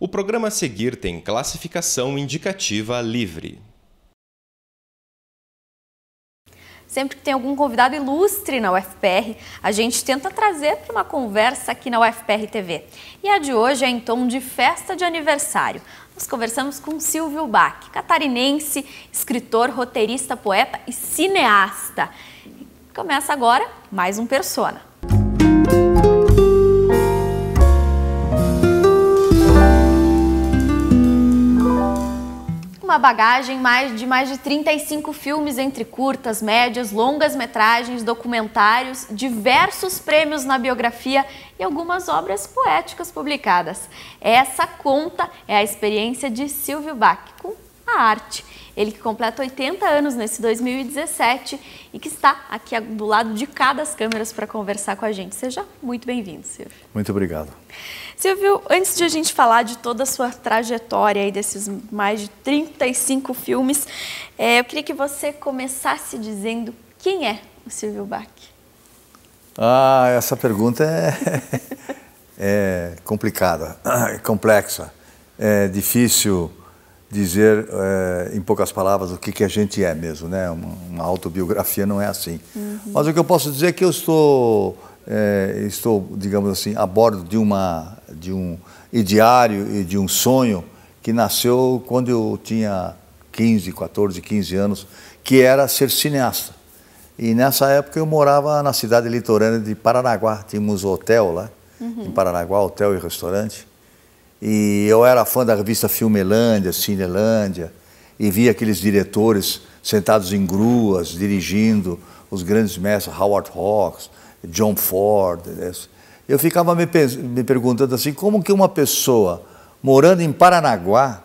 O programa a seguir tem classificação indicativa livre. Sempre que tem algum convidado ilustre na UFPR, a gente tenta trazer para uma conversa aqui na UFPR TV. E a de hoje é em tom de festa de aniversário. Nós conversamos com Silvio Bach, catarinense, escritor, roteirista, poeta e cineasta. Começa agora mais um Persona. uma bagagem mais de mais de 35 filmes entre curtas, médias, longas metragens, documentários, diversos prêmios na biografia e algumas obras poéticas publicadas. Essa conta é a experiência de Silvio Bach com a arte. Ele que completa 80 anos nesse 2017 e que está aqui do lado de cada das câmeras para conversar com a gente. Seja muito bem-vindo, Silvio. Muito obrigado. Silvio, antes de a gente falar de toda a sua trajetória e desses mais de 35 filmes, é, eu queria que você começasse dizendo quem é o Silvio Bach. Ah, essa pergunta é, é complicada, é complexa. É difícil dizer é, em poucas palavras o que, que a gente é mesmo, né? Uma, uma autobiografia não é assim. Uhum. Mas o que eu posso dizer é que eu estou, é, estou, digamos assim, a bordo de uma de um ideário e de um sonho que nasceu quando eu tinha 15, 14, 15 anos, que era ser cineasta. E nessa época eu morava na cidade litorânea de Paranaguá, tínhamos hotel lá, uhum. em Paranaguá, hotel e restaurante. E eu era fã da revista Filmelândia, Cinelândia, e via aqueles diretores sentados em gruas, dirigindo os grandes mestres, Howard Hawks, John Ford, eu ficava me, me perguntando assim, como que uma pessoa morando em Paranaguá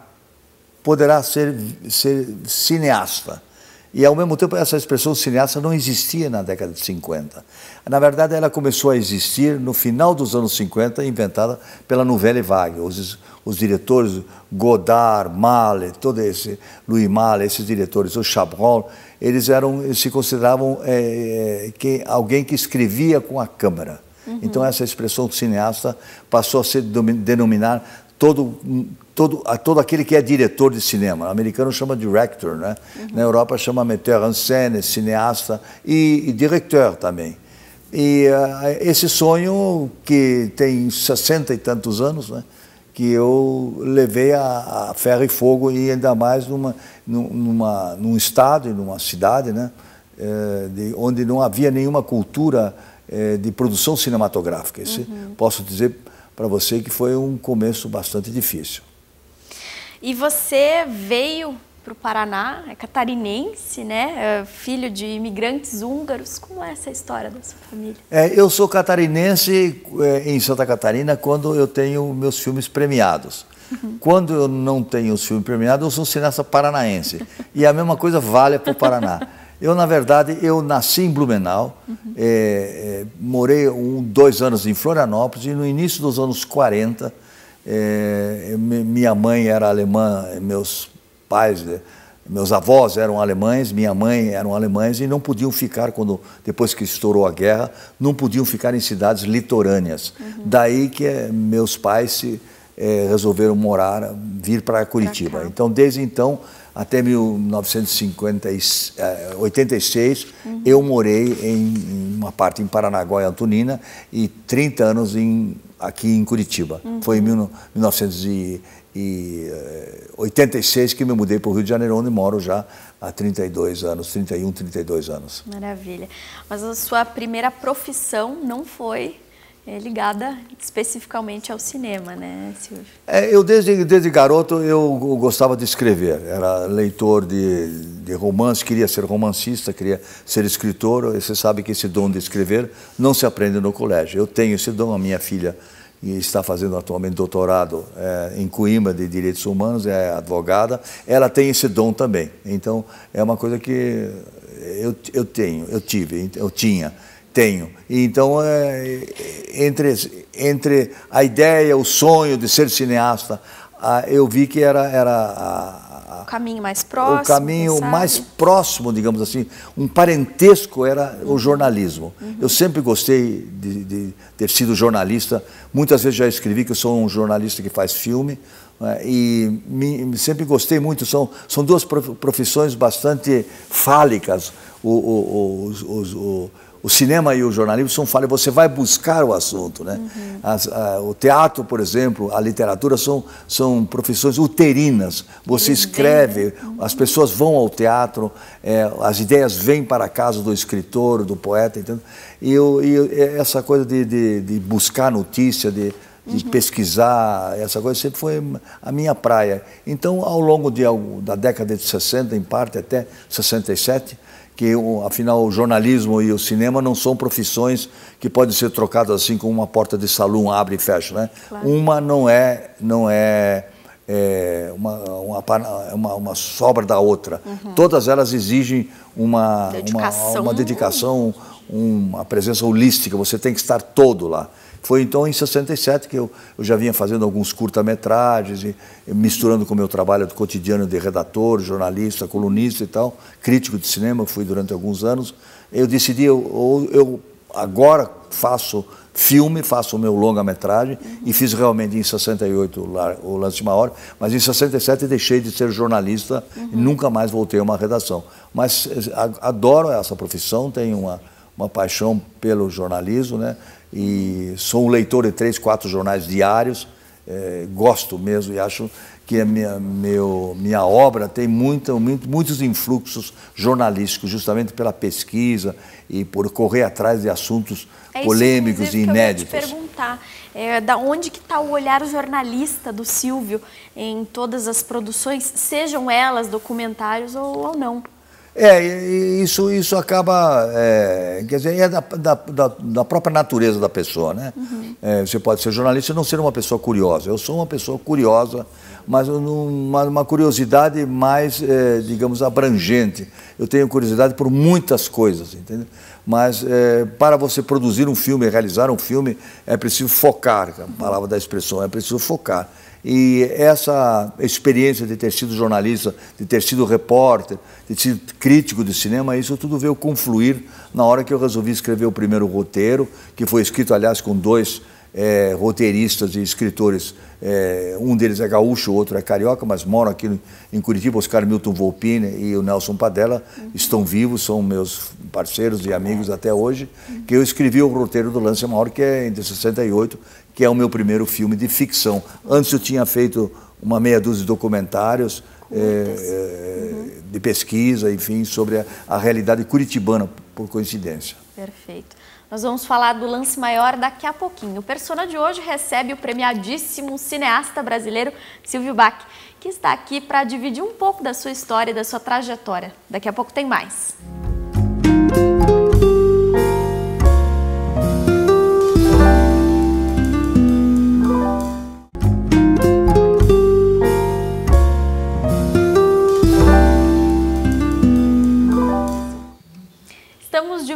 poderá ser, ser cineasta? E ao mesmo tempo essa expressão cineasta não existia na década de 50. Na verdade, ela começou a existir no final dos anos 50, inventada pela Nouvelle Vague. Os, os diretores Godard, Malle, todo esse Louis Malle, esses diretores, o Chabrol, eles eram, se consideravam é, que alguém que escrevia com a câmera. Uhum. Então, essa expressão de cineasta passou a se denominar todo, todo, todo aquele que é diretor de cinema. O americano chama director, né? Uhum. Na Europa chama metteur en scène, cineasta e, e diretor também. E uh, esse sonho que tem 60 e tantos anos, né? que eu levei a, a, ferro e fogo e ainda mais numa, numa, num estado e numa cidade, né, é, de, onde não havia nenhuma cultura é, de produção cinematográfica. Esse, uhum. Posso dizer para você que foi um começo bastante difícil. E você veio para o Paraná, é catarinense, né? É filho de imigrantes húngaros. Como é essa história da sua família? É, eu sou catarinense é, em Santa Catarina quando eu tenho meus filmes premiados. Quando eu não tenho os filmes premiados, eu sou cineasta paranaense. e a mesma coisa vale para o Paraná. Eu, na verdade, eu nasci em Blumenau, uhum. é, é, morei um, dois anos em Florianópolis e no início dos anos 40, é, minha mãe era alemã, meus pais, né, meus avós eram alemães, minha mãe eram alemães e não podiam ficar, quando depois que estourou a guerra, não podiam ficar em cidades litorâneas. Uhum. Daí que é, meus pais se, é, resolveram morar, vir para Curitiba. então, desde então, até 1986, uhum. Eh, eu morei em, uma parte em Paranaguá e Antonina e 30 anos em, aqui em Curitiba. Uhum. Foi em 1986 eh, que me mudei para o Rio de Janeiro, onde moro já há 32 anos, 31, 32 anos. Maravilha. Mas a sua primeira profissão não foi é ligada especificamente ao cinema, né, Silvio? É, eu desde, desde garoto eu gostava de escrever. Era leitor de, de romances, queria ser romancista, queria ser escritor. Você sabe que esse dom de escrever não se aprende no colégio. Eu tenho esse dom, a minha filha está fazendo atualmente doutorado é, em Coimbra de Direitos Humanos, é advogada, ela tem esse dom também. Então, é uma coisa que eu, eu tenho, eu tive, eu tinha tenho. Então, é, é, entre, entre a ideia, o sonho de ser cineasta, eu vi que era, era a, a, o caminho mais próximo. O caminho mais próximo, digamos assim, um parentesco era o jornalismo. Uhum. Eu sempre gostei de, de, ter sido jornalista. Muitas vezes já escrevi que eu sou um jornalista que faz filme. Né, e me, sempre gostei muito. São, são duas profissões bastante fálicas. o, o, o, o o cinema e o jornalismo são falhas, você vai buscar o assunto. Né? Uhum. As, a, o teatro, por exemplo, a literatura são, são profissões uterinas. Você uhum. escreve, uhum. as pessoas vão ao teatro, é, as ideias vêm para a casa do escritor, do poeta. Entendeu? E, eu, e é, essa coisa de, de, de buscar notícia, de de uhum. pesquisar, essa coisa sempre foi a minha praia. Então, ao longo de, da década de 60, em parte até 67, que afinal o jornalismo e o cinema não são profissões que podem ser trocadas assim como uma porta de salão abre e fecha, né? Claro. Uma não é não é, é uma, uma, uma, uma, sobra da outra. Uhum. Todas elas exigem uma dedicação, uma, uma dedicação uma presença holística. Você tem que estar todo lá. Foi então em 67 que eu, eu já vinha fazendo alguns curta-metragens, e, e misturando com o meu trabalho do cotidiano de redator, jornalista, colunista e tal, crítico de cinema, fui durante alguns anos. Eu decidi, eu, eu agora faço filme, faço o meu longa-metragem uhum. e fiz realmente em 68 o Lance de Maior, mas em 67 deixei de ser jornalista uhum. e nunca mais voltei a uma redação. Mas eh, adoro essa profissão, tenho uma, uma paixão pelo jornalismo, né? e sou um leitor de três, quatro jornais diários, é, gosto mesmo e acho que a minha, meu, minha obra tem muita, muito, muitos influxos jornalísticos, justamente pela pesquisa e por correr atrás de assuntos é polêmicos isso, e inéditos. Que eu ia te perguntar, é, da onde que está o olhar jornalista do Silvio em todas as produções, sejam elas documentários ou, ou não? É, isso, isso acaba, é, quer dizer, é da, da, da, própria natureza da pessoa, né? Uhum. É, você pode ser jornalista e não ser uma pessoa curiosa. Eu sou uma pessoa curiosa, mas uma, uma curiosidade mais, é, digamos, abrangente. Eu tenho curiosidade por muitas coisas, entendeu? Mas é, para você produzir um filme, realizar um filme, é preciso focar, a palavra da expressão, é preciso focar. E essa experiência de ter sido jornalista, de ter sido repórter, de ter sido crítico de cinema, isso tudo veio confluir na hora que eu resolvi escrever o primeiro roteiro, que foi escrito, aliás, com dois é, roteiristas e escritores. É, um deles é gaúcho, o outro é carioca, mas moram aqui em Curitiba. Oscar Milton Volpini e o Nelson Padella uhum. estão vivos, são meus parceiros e amigos até hoje. Que eu escrevi o roteiro do Lance Maior, que é entre 68, que é o meu primeiro filme de ficção. Antes eu tinha feito uma meia dúzia de documentários é, uhum. de pesquisa, enfim, sobre a, a realidade curitibana, por coincidência. Perfeito. Nós vamos falar do lance maior daqui a pouquinho. O Persona de hoje recebe o premiadíssimo cineasta brasileiro Silvio Bach, que está aqui para dividir um pouco da sua história e da sua trajetória. Daqui a pouco tem mais.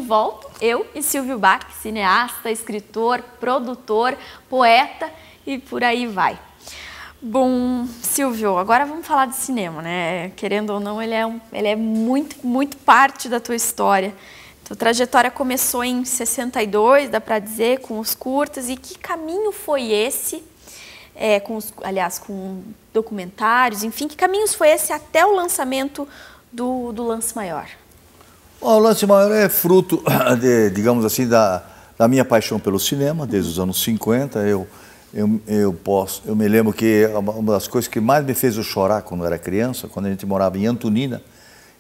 volto, eu e Silvio Bach, cineasta, escritor, produtor, poeta e por aí vai. Bom, Silvio, agora vamos falar de cinema, né? Querendo ou não, ele é, um, ele é muito, muito parte da tua história. Tua trajetória começou em 62, dá para dizer, com os curtas. E que caminho foi esse? É, com os, aliás, com documentários, enfim, que caminhos foi esse até o lançamento do, do Lance Maior? Bom, o lance maior é fruto, de, digamos assim, da, da minha paixão pelo cinema desde os anos 50. Eu, eu, eu, posso, eu me lembro que uma das coisas que mais me fez eu chorar quando eu era criança, quando a gente morava em Antonina,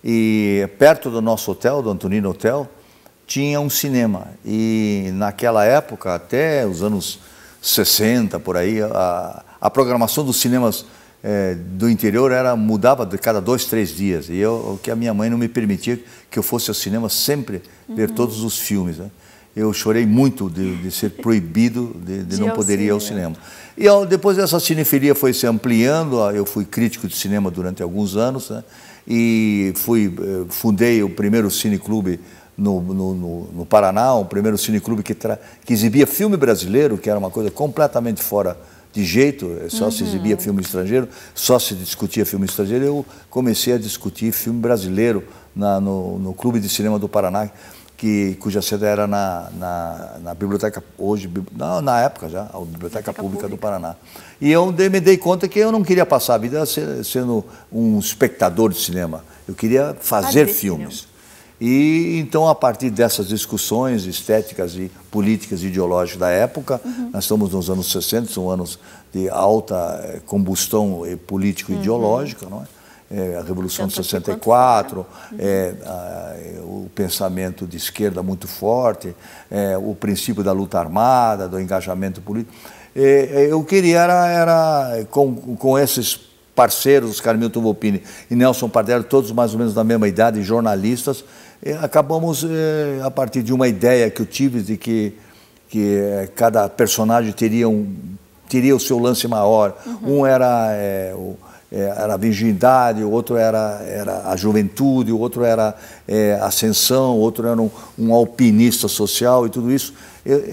e perto do nosso hotel, do Antonina Hotel, tinha um cinema. E naquela época, até os anos 60, por aí, a, a programação dos cinemas é, do interior era mudava de cada dois, três dias. E eu, que a minha mãe não me permitia que eu fosse ao cinema sempre uhum. ver todos os filmes. Né? Eu chorei muito de, de ser proibido de, de, de não poder ir ao cinema. E eu, depois essa cineferia foi se ampliando. Eu fui crítico de cinema durante alguns anos né? e fui eh, fundei o primeiro cineclube no, no, no, no Paraná, o primeiro cineclube que, que exibia filme brasileiro, que era uma coisa completamente fora de jeito, é só uhum. se exibia filme estrangeiro, só se discutia filme estrangeiro. Eu comecei a discutir filme brasileiro na, no, no, Clube de Cinema do Paraná, que, cuja sede era na, na, na biblioteca, hoje, não, na época já, a Biblioteca, biblioteca Pública, Pública, do Paraná. E eu me dei conta que eu não queria passar a vida sendo um espectador de cinema, eu queria fazer, fazer filmes. Cinema. E então, a partir dessas discussões estéticas e políticas e ideológicas da época, uhum. nós estamos nos anos 60, são anos de alta eh, combustão eh, político-ideológica, uhum. não é? É, a Revolução de 64, né? é, uhum. a, é, o pensamento de esquerda muito forte, é, o princípio da luta armada, do engajamento político. É, é eu queria, era, era com, com esses parceiros, Carmilton Volpini e Nelson Pardero, todos mais ou menos da mesma idade, jornalistas, é, acabamos, é, a partir de uma ideia que eu tive de que, que é, cada personagem teria, um, teria o seu lance maior. Uhum. Um era, é, o, era a virgindade, o outro era, era a juventude, o outro era é, ascensão, o outro era um, um, alpinista social e tudo isso.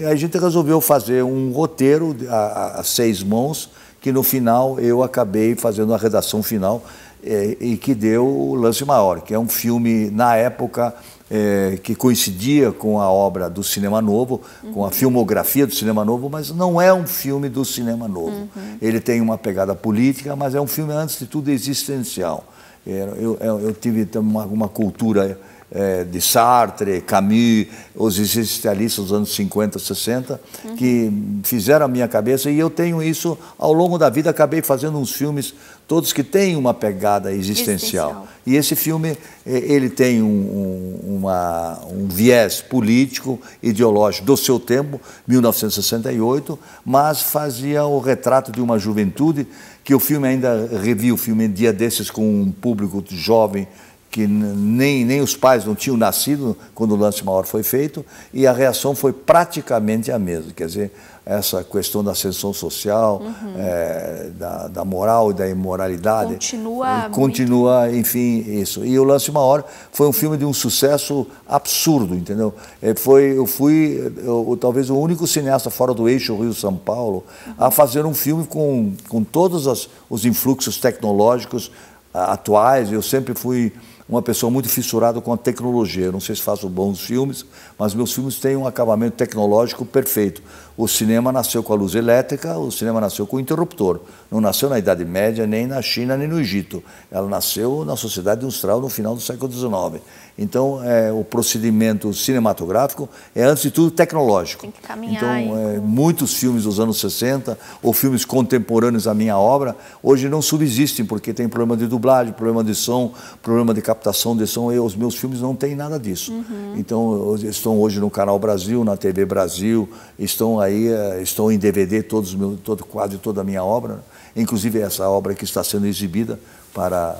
a gente resolveu fazer um roteiro a, a seis mãos, que no final eu acabei fazendo a redação final é, e que deu o lance maior, que é um filme, na época, é, que coincidia com a obra do Cinema Novo, uhum. com a uhum. filmografia do Cinema Novo, mas não é um filme do Cinema Novo. Uhum. Ele tem uma pegada política, mas é um filme, antes de tudo, existencial. É, eu, eu, é, eu tive uma, uma cultura é, de Sartre, Camus, os existencialistas dos anos 50, 60, uhum. que fizeram a minha cabeça, e eu tenho isso ao longo da vida. Acabei fazendo uns filmes todos que têm uma pegada existencial. existencial. E esse filme eh, ele tem um, um, uma, um, viés político, ideológico do seu tempo, 1968, mas fazia o retrato de uma juventude que o filme ainda revi o filme dia desses com um público jovem que nem, nem os pais não tinham nascido quando o lance maior foi feito, e a reação foi praticamente a mesma. Quer dizer, essa questão da ascensão social, uhum. é, da, da, moral e da imoralidade. Continua. Continua, muito... enfim, isso. E o Lance Uma Hora foi um filme de um sucesso absurdo, entendeu? Foi, eu fui eu, talvez o único cineasta fora do eixo Rio-São Paulo uhum. a fazer um filme com, com todos as, os influxos tecnológicos atuais. Eu sempre fui uma pessoa muito fissurada com a tecnologia. não sei se faço bons filmes, mas meus filmes têm um acabamento tecnológico perfeito. O cinema nasceu com a luz elétrica, o cinema nasceu com o interruptor. Não nasceu na Idade Média, nem na China, nem no Egito. Ela nasceu na sociedade industrial no final do século XIX. Então, é, o procedimento cinematográfico é, antes de tudo, tecnológico. Tem que caminhar. Então, é, muitos filmes dos anos 60 ou filmes contemporâneos à minha obra hoje não subsistem, porque tem problema de dublagem, problema de som, problema de capacidade captação de som. Eu, os meus filmes não têm nada disso. Uhum. Então, estão hoje no Canal Brasil, na TV Brasil, estão aí, eh, estão em DVD todos meu, todo quase toda a minha obra, né? inclusive essa obra que está sendo exibida para,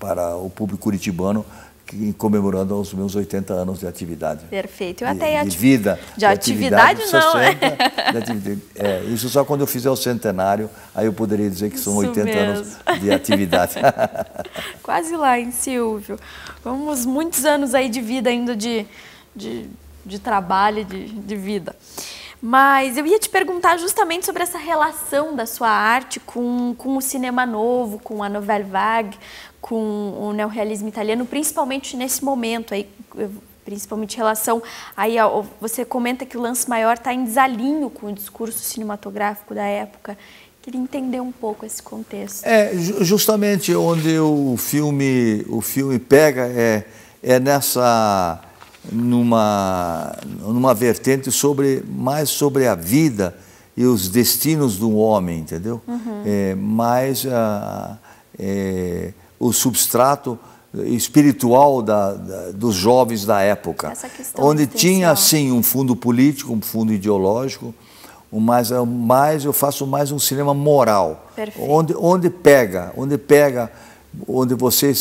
para o público curitibano que, comemorando os meus 80 anos de atividade. Perfeito. Eu até de, de vida. De, de atividade, atividade, não, 60, é? de atividade, é, isso só quando eu fizer o centenário, aí eu poderia dizer que são 80 mesmo. anos de atividade. Quase lá, hein, Silvio? Vamos muitos anos aí de vida ainda de, de, de trabalho, de, de vida. Mas eu ia te perguntar justamente sobre essa relação da sua arte com, com o cinema novo, com a Nouvelle Vague, com o neorrealismo italiano, principalmente nesse momento aí, principalmente em relação aí ao, você comenta que o lance maior está em desalinho com o discurso cinematográfico da época. Queria entender um pouco esse contexto. É justamente onde o filme o filme pega é é nessa numa numa vertente sobre mais sobre a vida e os destinos do homem, entendeu? Uhum. É, mais a, é, o substrato espiritual da, da, dos jovens da época, onde é tinha sim um fundo político, um fundo ideológico, mas é mais, eu faço mais um cinema moral, Perfeito. onde onde pega, onde pega, onde você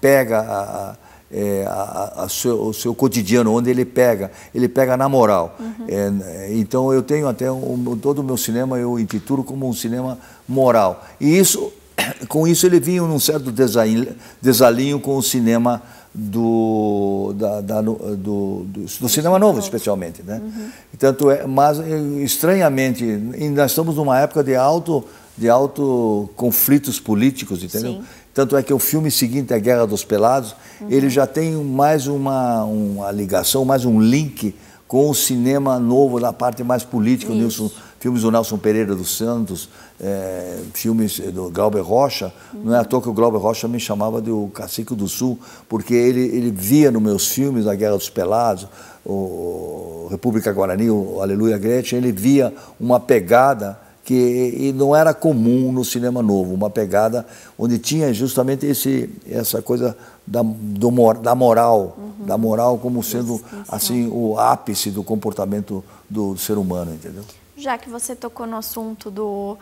pega é, a, a, a, seu, o seu cotidiano, onde ele pega, ele pega na moral. Uhum. É, né, então eu tenho até um, todo o meu cinema eu intitulo como um cinema moral e isso com isso ele vinha num certo desalinho, desalinho com o cinema do, da, da, do, do, do, cinema novo, especialmente. Né? Uhum. Tanto é, mas, eh, estranhamente, nós estamos numa época de alto, de alto conflitos políticos, entendeu? Sim. Tanto é que o filme seguinte, A Guerra dos Pelados, uhum. ele já tem mais uma, uma ligação, mais um link com o cinema novo, da parte mais política, Nelson, filmes do Nelson Pereira dos Santos, é, filmes do Glauber Rocha, uhum. não é à toa que o Glauber Rocha me chamava de o Cacique do Sul, porque ele, ele via nos meus filmes A Guerra dos Pelados, o República Guarani, o Aleluia Gretchen, ele via uma pegada que não era comum no cinema novo, uma pegada onde tinha justamente esse, essa coisa da, do, da moral, uhum. da moral como sendo isso, isso. assim o ápice do comportamento do ser humano, entendeu? Já que você tocou no assunto do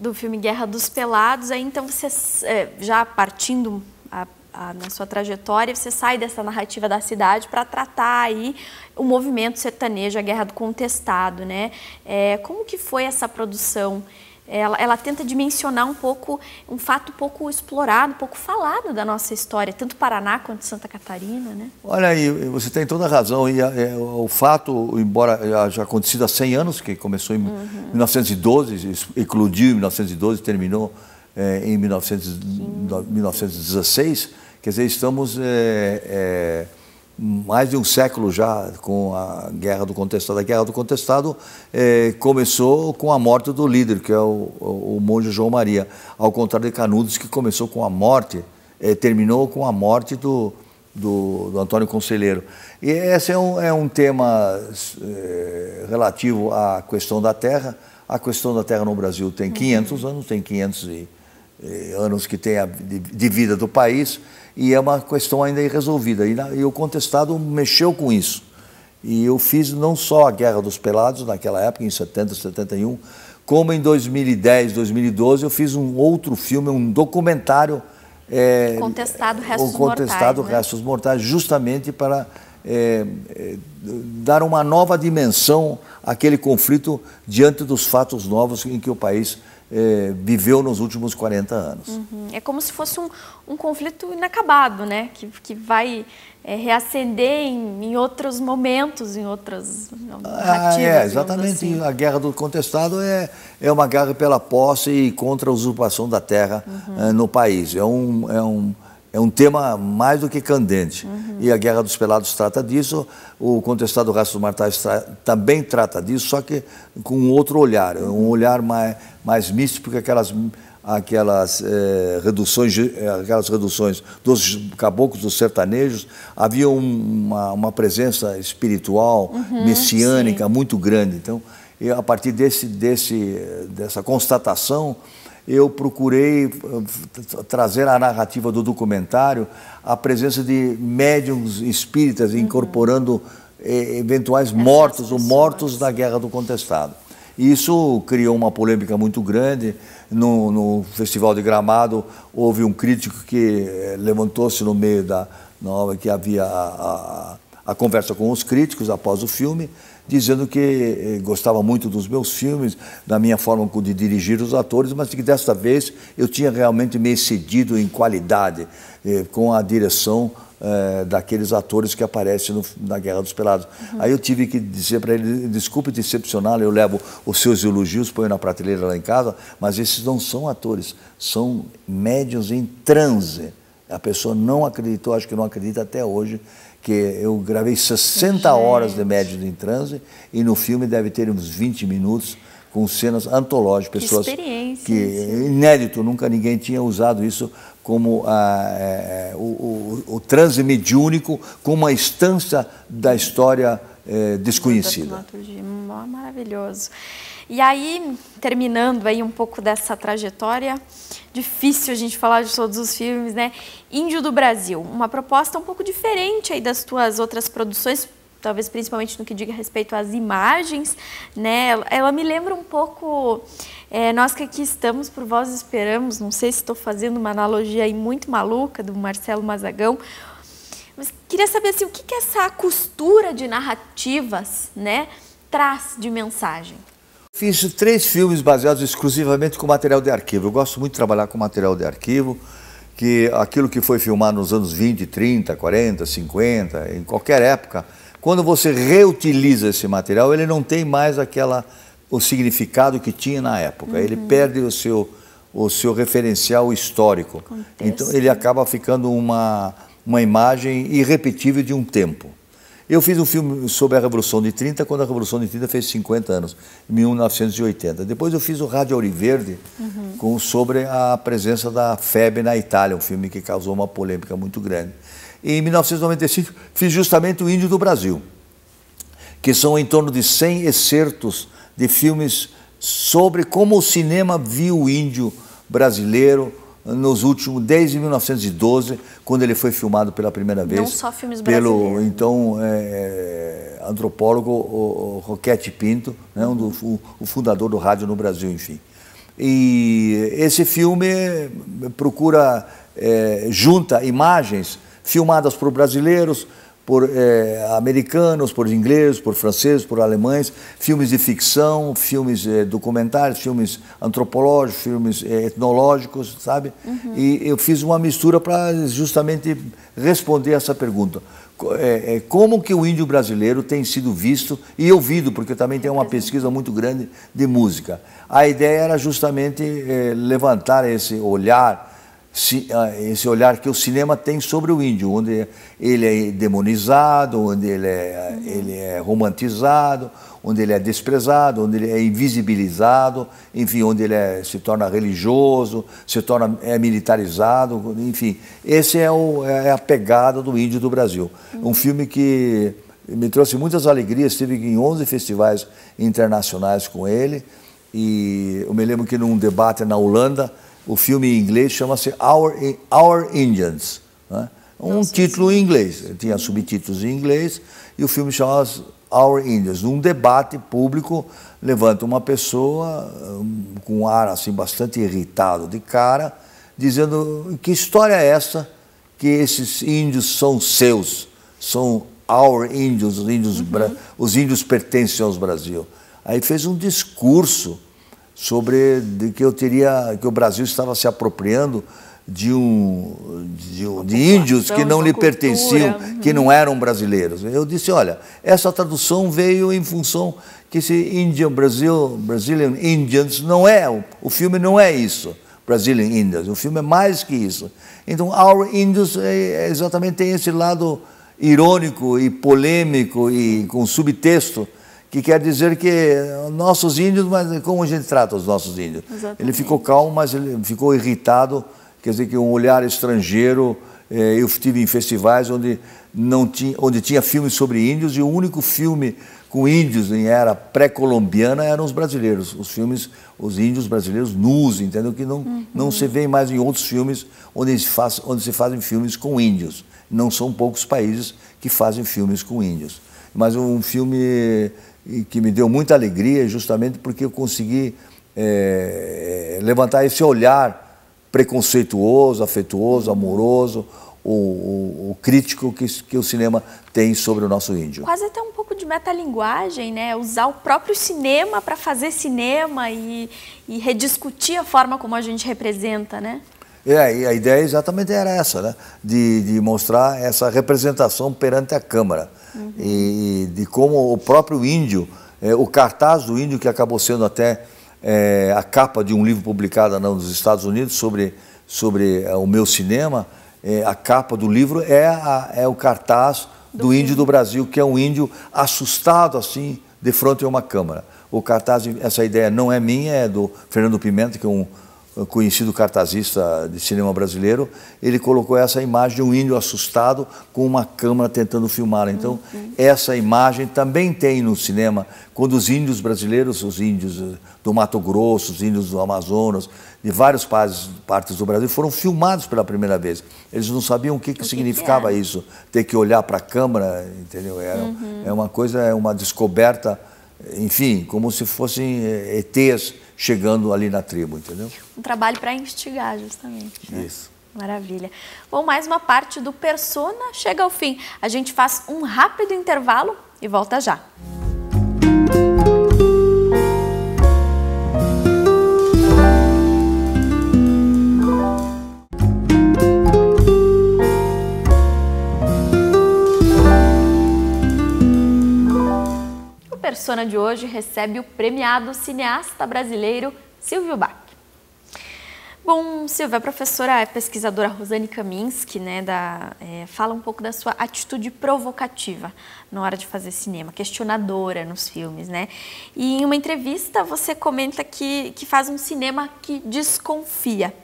do filme Guerra dos Pelados. Aí então você, é, já partindo a, a, na sua trajetória, você sai dessa narrativa da cidade para tratar aí o movimento sertanejo, a Guerra do Contestado, né? É, como que foi essa produção? Ela, ela tenta dimensionar um pouco um fato pouco explorado, pouco falado da nossa história, tanto Paraná quanto Santa Catarina, né? Olha aí, você tem toda a razão. E a, é, o fato, embora já acontecido há 100 anos, que começou em uhum. 1912, eclodiu em 1912, terminou é, em 1900, 1916, quer dizer, estamos é, é, mais de um século já com a Guerra do Contestado. A Guerra do Contestado eh, começou com a morte do líder, que é o, o, o, monge João Maria, ao contrário de Canudos, que começou com a morte, eh, terminou com a morte do, do, do, Antônio Conselheiro. E esse é um, é um tema eh, relativo à questão da terra. A questão da terra no Brasil tem 500 uhum. anos, tem 500 e, anos que tem a, de, de vida do país e é uma questão ainda irresolvida. E, na, e o contestado mexeu com isso. E eu fiz não só a Guerra dos Pelados, naquela época, em 70, 71, como em 2010, 2012, eu fiz um outro filme, um documentário. É, contestado Restos o Contestado Mortais, né? Restos né? Mortais, justamente para é, é, dar uma nova dimensão àquele conflito diante dos fatos novos em que o país é, viveu nos últimos 40 anos. Uhum. É como se fosse um, um conflito inacabado, né? Que, que vai é, reacender em, em, outros momentos, em outras ah, narrativas. Ah, é, exatamente. Assim. A guerra do contestado é, é uma guerra pela posse e contra a usurpação da terra uhum. é, no país. É um, é um é um tema mais do que candente. Uhum. E a Guerra dos Pelados trata disso, o Contestado Rastro dos Martais também trata disso, só que com um outro olhar, uhum. um olhar mais, mais místico porque aquelas, aquelas, é, reduções, eh, aquelas reduções dos caboclos, dos sertanejos. Havia uma, uma presença espiritual, uhum, messiânica, sim. muito grande. Então, eu, a partir desse, desse, dessa constatação, eu procurei eh, trazer a narrativa do documentário a presença de médiums espíritas incorporando eh, eventuais mortos ou mortos da guerra do contestado. Isso criou uma polêmica muito grande. No, no Festival de Gramado, houve um crítico que eh, levantou-se no meio da. Na que havia a, a, a conversa com os críticos após o filme, dizendo que eh, gostava muito dos meus filmes, da minha forma de dirigir os atores, mas que desta vez eu tinha realmente me excedido em qualidade eh, com a direção eh, daqueles atores que aparecem no, na Guerra dos Pelados. Uhum. Aí eu tive que dizer para ele, desculpe decepcionar, eu levo os seus elogios, ponho na prateleira lá em casa, mas esses não são atores, são médiuns em transe. A pessoa não acreditou, acho que não acredita até hoje, que eu gravei 60 horas de médio em transe e no filme deve ter uns 20 minutos com cenas antológicas, pessoas que, que inédito, nunca ninguém tinha usado isso como a ah, é, é, o, o, o transe mediúnico como uma instância da história eh, desconhecida. Maravilhoso. E aí, terminando aí um pouco dessa trajetória, difícil a gente falar de todos os filmes, né? Índio do Brasil, uma proposta um pouco diferente aí das tuas outras produções, talvez principalmente no que diga respeito às imagens, né? Ela me lembra um pouco é, nós que aqui estamos por vós esperamos. Não sei se estou fazendo uma analogia aí muito maluca do Marcelo Mazagão, mas queria saber assim o que, que essa costura de narrativas, né, traz de mensagem. Fiz três filmes baseados exclusivamente com material de arquivo. Eu gosto muito de trabalhar com material de arquivo, que aquilo que foi filmado nos anos 20, 30, 40, 50, em qualquer época, quando você reutiliza esse material, ele não tem mais aquela o significado que tinha na época. Uhum. Ele perde o seu o seu referencial histórico. Então, Acontece. Então ele acaba ficando uma uma imagem irrepetível de um tempo. Eu fiz um filme sobre a Revolução de 30, quando a Revolução de 30 fez 50 anos, em 1980. Depois eu fiz o Rádio Auriverde uhum. com, sobre a presença da FEB na Itália, um filme que causou uma polêmica muito grande. E em 1995 fiz justamente o Índio do Brasil, que são em torno de 100 excertos de filmes sobre como o cinema viu o índio brasileiro, nos últimos desde 1912, quando ele foi filmado pela primeira vez. Não só filmes pelo brasileiros. então é, antropólogo o, o Roquete Pinto, né, um do, uhum. o, o, fundador do rádio no Brasil, enfim. E esse filme procura é, junta imagens filmadas por brasileiros, por eh, americanos, por ingleses, por franceses, por alemães, filmes de ficção, filmes eh, documentários, filmes antropológicos, filmes eh, etnológicos, sabe? Uhum. E eu fiz uma mistura para justamente responder essa pergunta. Como que o índio brasileiro tem sido visto e ouvido, porque também tem uma pesquisa muito grande de música. A ideia era justamente levantar esse olhar, ah, esse olhar que o cinema tem sobre o índio, onde ele é demonizado, onde ele é, uhum. ele é romantizado, onde ele é desprezado, onde ele é invisibilizado, enfim, onde ele é, se torna religioso, se torna é militarizado, enfim. Esse é, o, é, é a pegada do índio do Brasil. Uhum. Um filme que me trouxe muitas alegrias, estive em 11 festivais internacionais com ele, e eu me lembro que num debate na Holanda, o filme em inglês chama-se Our, Our Indians. Né? Um Nossa, então, título em inglês, tinha subtítulos em inglês, e o filme chama se Our Indians. Num debate público, levanta uma pessoa com um ar assim bastante irritado de cara, dizendo: Que história é essa que esses índios são seus? São our índios, os índios, uhum. os índios pertencem ao Brasil. Aí fez um discurso sobre de que eu teria que o Brasil estava se apropriando de um de, um, de índios que não lhe pertenciam, que não eram brasileiros. Eu disse, olha, essa tradução veio em função que esse Indian Brasil, Brazilian Indians não é, o filme não é isso. Brazilian Indians, o filme é mais que isso. Então, Our Indians é, é exatamente tem esse lado irônico e polêmico e com subtexto que quer dizer que nossos índios, mas como a gente trata os nossos índios? Exatamente. Ele ficou calmo, mas ele ficou irritado, quer dizer que um olhar estrangeiro. Eh, eu estive em festivais onde, não tinha, onde tinha filmes sobre índios e o único filme com índios em era pré-colombiana eram os brasileiros. Os filmes, os índios brasileiros nus, entendeu? Que não, uhum. não se vê mais em outros filmes onde se, faz, onde se fazem filmes com índios. Não são poucos países que fazem filmes com índios. Mas um filme e que me deu muita alegria, justamente porque eu consegui é, levantar esse olhar preconceituoso, afetuoso, amoroso, o, o, o, crítico que, que o cinema tem sobre o nosso índio. Quase até um pouco de metalinguagem, né? Usar o próprio cinema para fazer cinema e, e rediscutir a forma como a gente representa, né? É, e a ideia exatamente era essa, né? de, de mostrar essa representação perante a Câmara uhum. e, de como o próprio índio, é, o cartaz do índio que acabou sendo até é, a capa de um livro publicado nos Estados Unidos sobre, sobre é, o meu cinema, é, a capa do livro é, a, é o cartaz do, do índio do Brasil, que é um índio assustado assim, de frente a uma Câmara. O cartaz, essa ideia não é minha, é do Fernando Pimenta, que é um conhecido cartazista de cinema brasileiro, ele colocou essa imagem de um índio assustado com uma câmera tentando filmar. Então, uhum. essa imagem também tem no cinema, quando os índios brasileiros, os índios eh, do Mato Grosso, os índios do Amazonas, de várias partes do Brasil, foram filmados pela primeira vez. Eles não sabiam o que, que o significava que isso, ter que olhar para a câmera, entendeu? É, uhum. É uma coisa, é uma descoberta, enfim, como se fossem ETs eh, chegando ali na tribo, entendeu? Um trabalho para instigar, justamente. Né? Isso. Maravilha. Bom, mais uma parte do Persona chega ao fim. A gente faz um rápido intervalo e volta já. Persona de hoje recebe o premiado cineasta brasileiro Silvio Bach. Bom, Silvio a professora, é pesquisadora Rosane Kaminski, né, da, é, fala um pouco da sua atitude provocativa na hora de fazer cinema, questionadora nos filmes, né? E em uma entrevista você comenta que, que faz um cinema que desconfia.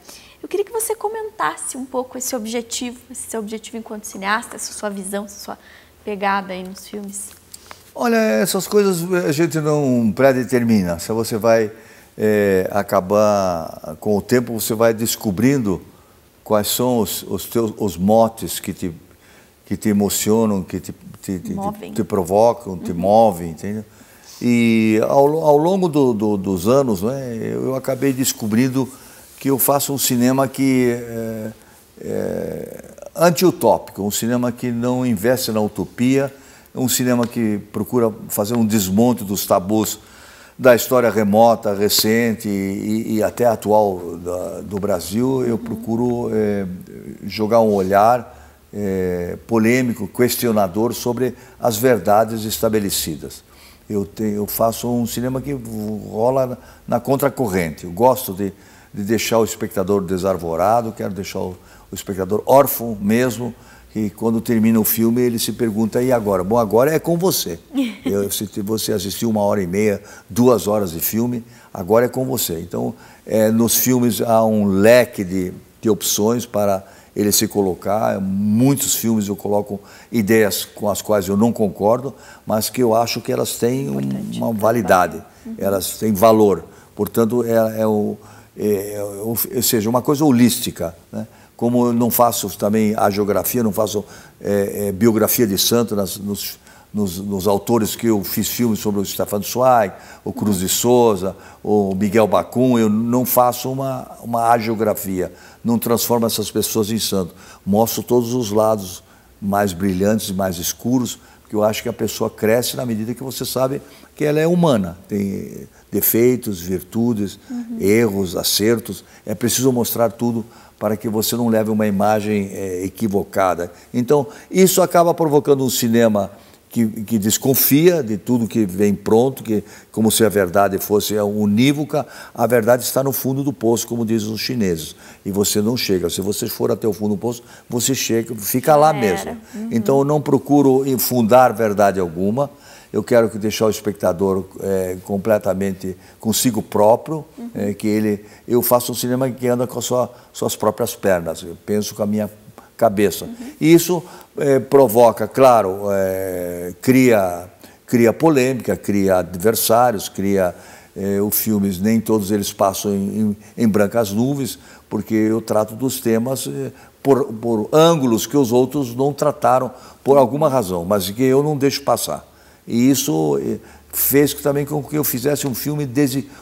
Eu queria que você comentasse um pouco esse objetivo, esse seu objetivo enquanto cineasta, essa sua visão, essa sua pegada aí nos filmes. Olha, essas coisas a gente não predetermina. Se você vai é, acabar com o tempo, você vai descobrindo quais são os, os teus os motes que te, que te emocionam, que te, te, te, te provocam, te uhum. movem, entendeu? E ao, ao longo do, do, dos anos, né, eu, acabei descobrindo que eu faço um cinema que é, é anti-utópico, um cinema que não investe na utopia, é um cinema que procura fazer um desmonte dos tabus da história remota, recente e, e até atual da, do Brasil, eu procuro é, jogar um olhar é, polêmico, questionador sobre as verdades estabelecidas. Eu, eu faço um cinema que rola na, na contracorrente. Eu gosto de, de deixar o espectador desarvorado, quero deixar o, o espectador órfão mesmo que quando termina o filme ele se pergunta e agora? Bom, agora é com você. Eu, se você assistiu uma hora e meia, duas horas de filme, agora é com você. Então, é, nos filmes há um leque de, de opções para ele se colocar. Muitos filmes eu coloco ideias com as quais eu não concordo, mas que eu acho que elas têm uma validade, uhum. elas têm valor. Portanto, é, é, o, é, é, ou seja, uma coisa holística. Né? como eu não faço também a geografia, não faço é, é, biografia de santo nas, nos, nos, nos, autores que eu fiz filmes sobre o Stefano Zweig, o Cruz de Souza, o Miguel Bacun, eu não faço uma, uma agiografia, não transformo essas pessoas em santo. Mostro todos os lados mais brilhantes, mais escuros, porque eu acho que a pessoa cresce na medida que você sabe que ela é humana, tem eh, defeitos, virtudes, uhum. erros, acertos. É preciso mostrar tudo para que você não leve uma imagem é, equivocada. Então, isso acaba provocando um cinema que, que desconfia de tudo que vem pronto, que como se a verdade fosse unívoca, a verdade está no fundo do poço, como dizem os chineses. E você não chega. Se você for até o fundo do poço, você chega, fica lá Era. mesmo. Uhum. Então eu não procuro fundar verdade alguma. Eu quero que deixar o espectador é, completamente consigo próprio, uhum. é, que ele eu faço um cinema que anda com sua, suas próprias pernas. Eu penso com a minha cabeça. Uhum. Isso é, provoca, claro, é, cria, cria polêmica, cria adversários, cria é, o filmes, nem todos eles passam em, em, em, brancas nuvens, porque eu trato dos temas por, por ângulos que os outros não trataram por alguma razão, mas que eu não deixo passar. E isso fez também com que eu fizesse um filme,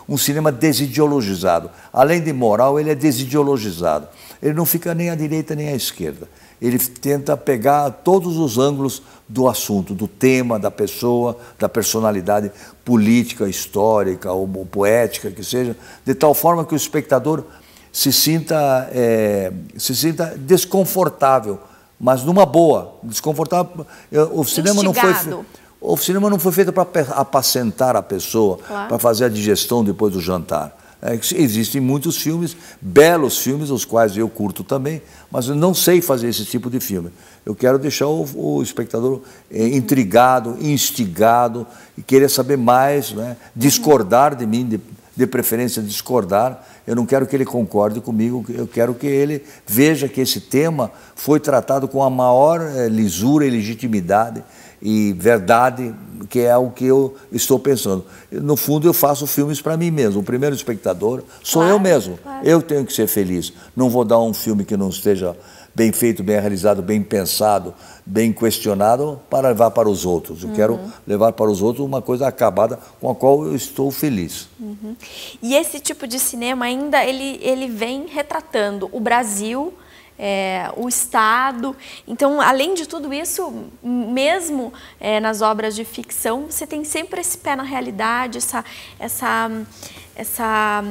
um cinema desideologizado. Além de moral, ele é desideologizado ele não fica nem à direita nem à esquerda. Ele tenta pegar todos os ângulos do assunto, do tema, da pessoa, da personalidade política, histórica ou poética que seja, de tal forma que o espectador se sinta, é, se sinta desconfortável, mas numa boa, desconfortável. É, o cinema Instigado. não foi o cinema não foi feito para apacentar a pessoa, claro. para fazer a digestão depois do jantar. É, existem muitos filmes, belos filmes, os quais eu curto também, mas eu não sei fazer esse tipo de filme. Eu quero deixar o, o espectador é, intrigado, instigado e querer saber mais, né? discordar de mim, de, de preferência discordar. Eu não quero que ele concorde comigo, eu quero que ele veja que esse tema foi tratado com a maior é, lisura e legitimidade e verdade, que é o que eu estou pensando. No fundo, eu faço filmes para mim mesmo. O primeiro espectador sou claro, eu mesmo. Claro. Eu tenho que ser feliz. Não vou dar um filme que não esteja bem feito, bem realizado, bem pensado, bem questionado para levar para os outros. Eu uhum. quero levar para os outros uma coisa acabada com a qual eu estou feliz. Uhum. E esse tipo de cinema ainda ele, ele vem retratando o Brasil é, o Estado. Então, além de tudo isso, mesmo é, nas obras de ficção, você tem sempre esse pé na realidade, essa, essa, essa,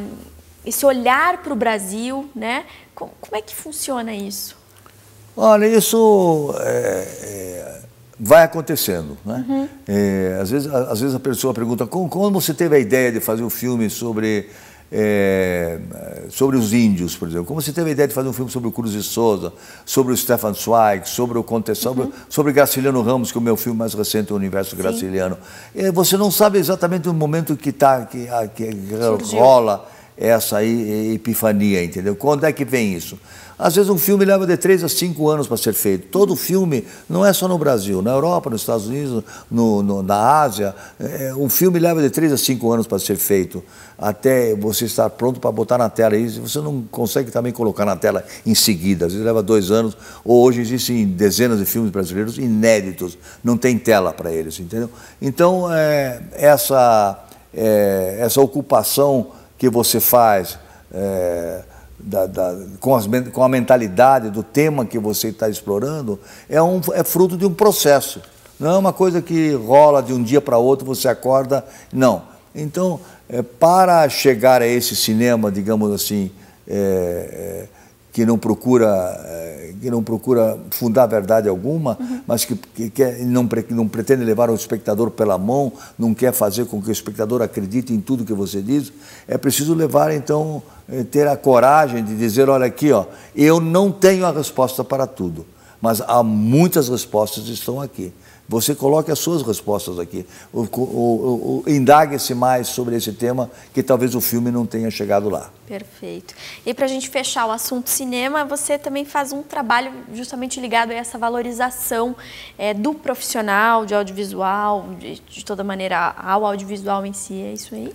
esse olhar para o Brasil. Né? Como, como, é que funciona isso? Olha, isso é, é vai acontecendo. Né? Uhum. É, às, vezes, às vezes a pessoa pergunta, como, como você teve a ideia de fazer um filme sobre é, sobre os índios, por exemplo. Como você teve a ideia de fazer um filme sobre o Cruz de Souza, sobre o Stefan Zweig, sobre o Conte, uhum. sobre, Graciliano Ramos, que é o meu filme mais recente, O Universo Graciliano. É, você não sabe exatamente o momento que, tá, que, ah, que rola essa epifania, entendeu? Quando é que vem isso? Às vezes um filme leva de 3 a 5 anos para ser feito. Todo filme, não é só no Brasil, na Europa, nos Estados Unidos, no, no, na Ásia, é, um filme leva de 3 a 5 anos para ser feito, até você estar pronto para botar na tela. E você não consegue também colocar na tela em seguida, às vezes leva dois anos, ou hoje existem dezenas de filmes brasileiros inéditos, não tem tela para eles, entendeu? Então, é, essa, é, essa ocupação que você faz, é, da, da, com, as, com, a mentalidade do tema que você está explorando, é, um, é fruto de um processo. Não é uma coisa que rola de um dia para outro, você acorda. Não. Então, é, para chegar a esse cinema, digamos assim, é, é que não procura eh, que não procura fundar verdade alguma, uhum. mas que, que quer, não, pre, não pretende levar o espectador pela mão, não quer fazer com que o espectador acredite em tudo que você diz, é preciso levar então eh, ter a coragem de dizer, olha aqui, ó, eu não tenho a resposta para tudo, mas há muitas respostas que estão aqui. Você coloque as suas respostas aqui. O, o, o, Indague-se mais sobre esse tema, que talvez o filme não tenha chegado lá. Perfeito. E para a gente fechar o assunto cinema, você também faz um trabalho justamente ligado a essa valorização é, do profissional de audiovisual, de, de toda maneira ao audiovisual em si, é isso aí?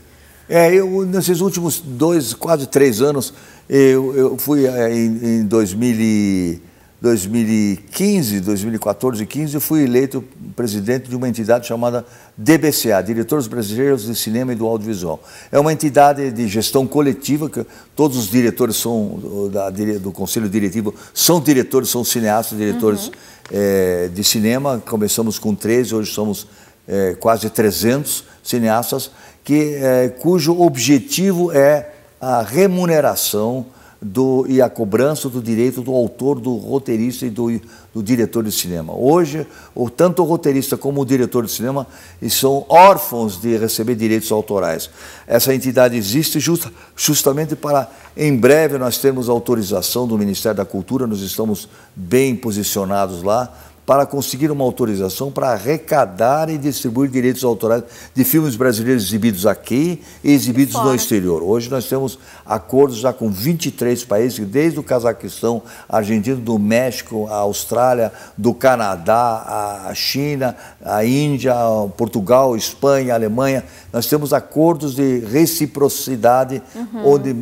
É, eu, nesses últimos dois, quase três anos, eu, eu fui é, em, em 2000 2015, 2014 e 15, eu fui eleito presidente de uma entidade chamada DBCA, Diretores Brasileiros de Cinema e do Audiovisual. É uma entidade de gestão coletiva, que todos os diretores são da, do Conselho Diretivo são diretores, são cineastas, diretores uhum. é, de cinema. Começamos com 13, hoje somos é, quase 300 cineastas, que, é, cujo objetivo é a remuneração do, e a cobrança do direito do autor, do roteirista e do, do diretor de cinema. Hoje, o, tanto o roteirista como o diretor de cinema são órfãos de receber direitos autorais. Essa entidade existe just, justamente para, em breve, nós termos autorização do Ministério da Cultura, nós estamos bem posicionados lá para conseguir uma autorização para arrecadar e distribuir direitos autorais de filmes brasileiros exibidos aqui e exibidos Fora. no exterior. Hoje nós temos acordos já com 23 países, desde o Cazaquistão, Argentina, do México, a Austrália, do Canadá, a China, a Índia, Portugal, Espanha, Alemanha. Nós temos acordos de reciprocidade uhum. onde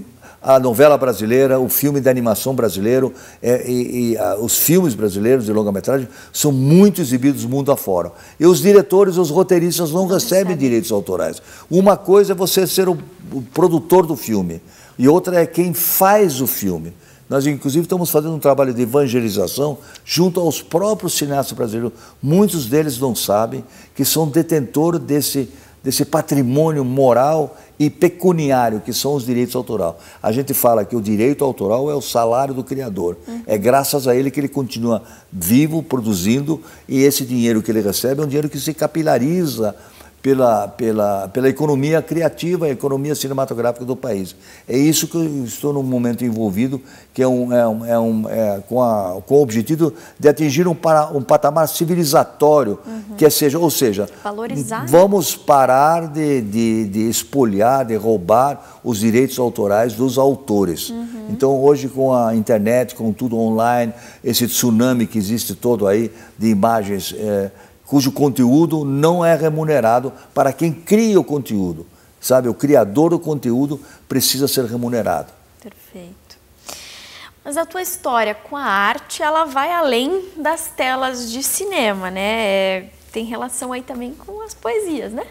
a novela brasileira, o filme de animação brasileiro é, e, e a, os filmes brasileiros de longa-metragem são muito exibidos mundo afora. E os diretores, os roteiristas não, não recebem recebe. direitos autorais. Uma coisa é você ser o, o produtor do filme e outra é quem faz o filme. Nós, inclusive, estamos fazendo um trabalho de evangelização junto aos próprios cineastas brasileiros. Muitos deles não sabem que são detentores desse desse patrimônio moral e pecuniário, que são os direitos autorais, A gente fala que o direito autoral é o salário do criador. Uhum. É graças a ele que ele continua vivo, produzindo, e esse dinheiro que ele recebe é um dinheiro que se capilariza pela, pela, pela economia criativa, a economia cinematográfica do país. É isso que eu estou no momento envolvido, que é, um, é, um, é, um, é com, a, com o objetivo de atingir um, para, um patamar civilizatório, uhum. que seja, ou seja, Valorizar. Né? vamos parar de, de, de espolhar, de roubar os direitos autorais dos autores. Uhum. Então, hoje, com a internet, com tudo online, esse tsunami que existe todo aí de imagens. É, cujo conteúdo não é remunerado para quem cria o conteúdo. Sabe, o criador do conteúdo precisa ser remunerado. Perfeito. Mas a tua história com a arte, ela vai além das telas de cinema, né? É, tem relação aí também com as poesias, né?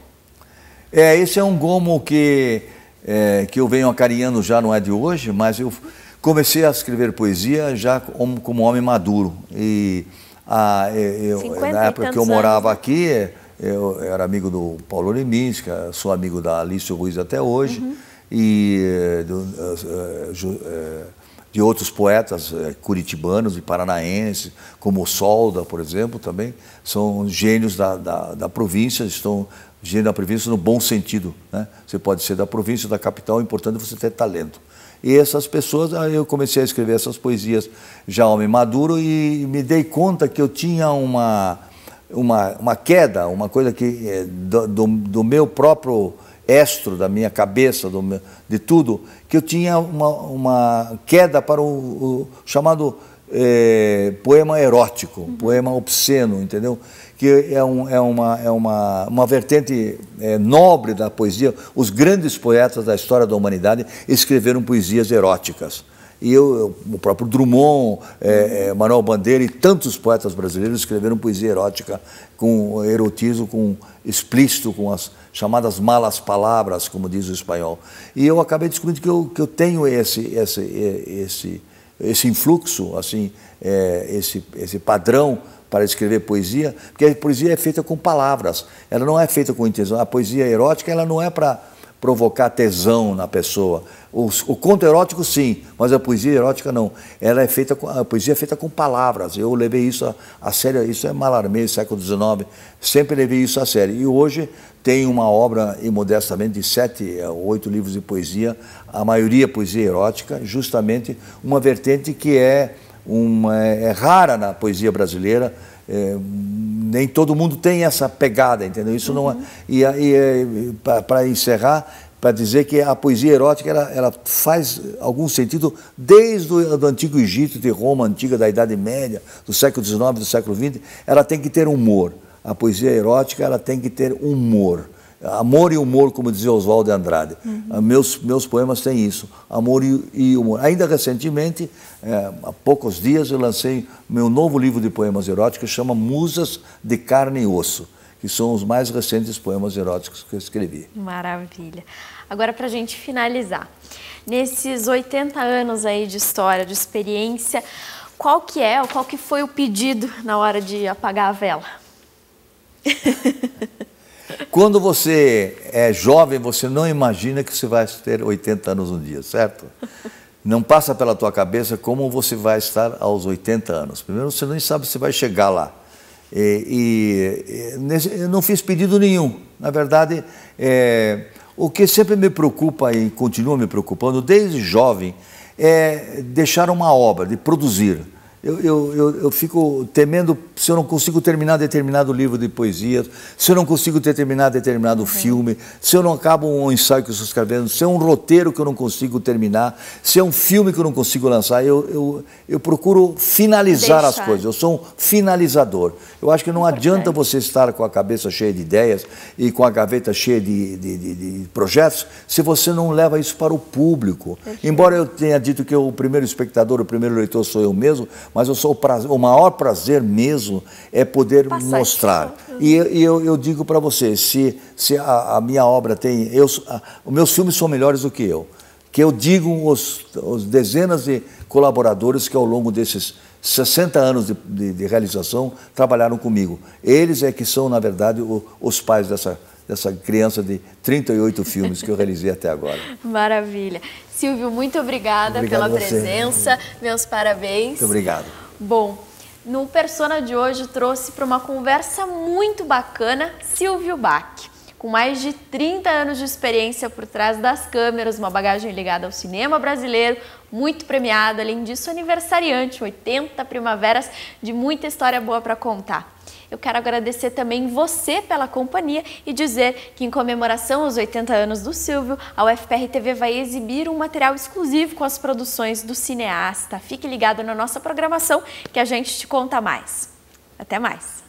É, esse é um gomo que, é, que eu venho acarinhando já, não é de hoje, mas eu comecei a escrever poesia já como, como homem maduro. E ah, eu, eu na época que eu morava anos. aqui, eu era amigo do Paulo Leminski, é, sou amigo da Alice Ruiz até hoje, uhum. e eh, de, eh, eh, de outros poetas curitibanos e paranaenses, como Solda, por exemplo, também, são gênios da, da, da província, estão gênios da província no bom sentido. Né? Você pode ser da província, da capital, é importante você ter talento. E essas pessoas, aí eu comecei a escrever essas poesias já homem maduro e me dei conta que eu tinha uma, uma, uma queda, uma coisa que eh, do, do, do meu próprio estro, da minha cabeça, do, de tudo, que eu tinha uma, uma queda para o, o chamado é, poema erótico, uhum. poema obsceno, entendeu? que é, um, é, uma, é uma, uma vertente é, nobre da poesia. Os grandes poetas da história da humanidade escreveram poesias eróticas. E eu, o próprio Drummond, é, é, Manuel Bandeira e tantos poetas brasileiros escreveram poesia erótica com erotismo, com explícito, com as chamadas malas palavras, como diz o espanhol. E eu acabei descobrindo que eu, que eu tenho esse, esse, esse, esse influxo, assim, é, esse, esse padrão para escrever poesia, porque a poesia é feita com palavras, ela não é feita com intenção. A poesia erótica ela não é para provocar tesão na pessoa. O, o, conto erótico sim, mas a poesia erótica não. Ela é feita com, a poesia é feita com palavras. Eu levei isso a, a sério, isso é Mallarmé, século XIX. Sempre levei isso a sério. E hoje tem uma obra, e modestamente, de sete ou oito livros de poesia, a maioria poesia erótica, justamente uma vertente que é uma, é rara na poesia brasileira. É, nem todo mundo tem essa pegada, entendeu? Isso uhum. não é, e, e é, para encerrar, para dizer que a poesia erótica ela, ela faz algum sentido desde o do antigo Egito, de Roma antiga, da Idade Média, do século XIX, do século XX, ela tem que ter humor. A poesia erótica ela tem que ter humor. Amor e humor, como dizia Oswaldo Andrade. Uhum. Meus, meus poemas têm isso, amor e, e humor. Ainda recentemente, é, há poucos dias, eu lancei meu novo livro de poemas eróticos, que chama Musas de Carne e Osso, que são os mais recentes poemas eróticos que eu escrevi. Maravilha. Agora, para a gente finalizar, nesses 80 anos aí de história, de experiência, qual que é, ou qual que foi o pedido na hora de apagar a vela? Quando você é jovem, você não imagina que você vai ter 80 anos um dia, certo? Não passa pela tua cabeça como você vai estar aos 80 anos. Primeiro, você nem sabe se vai chegar lá. E, e nesse, eu não fiz pedido nenhum. Na verdade, é, o que sempre me preocupa e continua me preocupando desde jovem é deixar uma obra, de produzir eu, eu, eu, eu, fico temendo se eu não consigo terminar determinado livro de poesia, se eu não consigo terminar determinado uhum. filme, se eu não acabo um ensaio que eu estou escrevendo, se é um roteiro que eu não consigo terminar, se é um filme que eu não consigo lançar. Eu, eu, eu procuro finalizar Deixar. as coisas, eu sou um finalizador. Eu acho que não Importante. adianta você estar com a cabeça cheia de ideias e com a gaveta cheia de, de, de, de projetos se você não leva isso para o público. Embora eu tenha dito que eu, o primeiro espectador, o primeiro leitor sou eu mesmo, mas eu sou o, prazer, o maior prazer mesmo é poder Passar mostrar. Então. E, e eu, eu digo para vocês, se, se a, a, minha obra tem... Eu, a, os meus filmes são melhores do que eu. Que eu digo os, os dezenas de colaboradores que ao longo desses 60 anos de, de, de realização trabalharam comigo. Eles é que são, na verdade, o, os pais dessa dessa criança de 38 filmes que eu realizei até agora. Maravilha. Silvio, muito obrigada Obrigado pela presença. Meus parabéns. Muito obrigado. Bom, no Persona de hoje trouxe para uma conversa muito bacana Silvio Bach. Com mais de 30 anos de experiência por trás das câmeras, uma bagagem ligada ao cinema brasileiro, muito premiado, além disso, aniversariante, 80 primaveras de muita história boa para contar. Eu quero agradecer também você pela companhia e dizer que, em comemoração aos 80 anos do Silvio, a UFPR TV vai exibir um material exclusivo com as produções do cineasta. Fique ligado na nossa programação que a gente te conta mais. Até mais!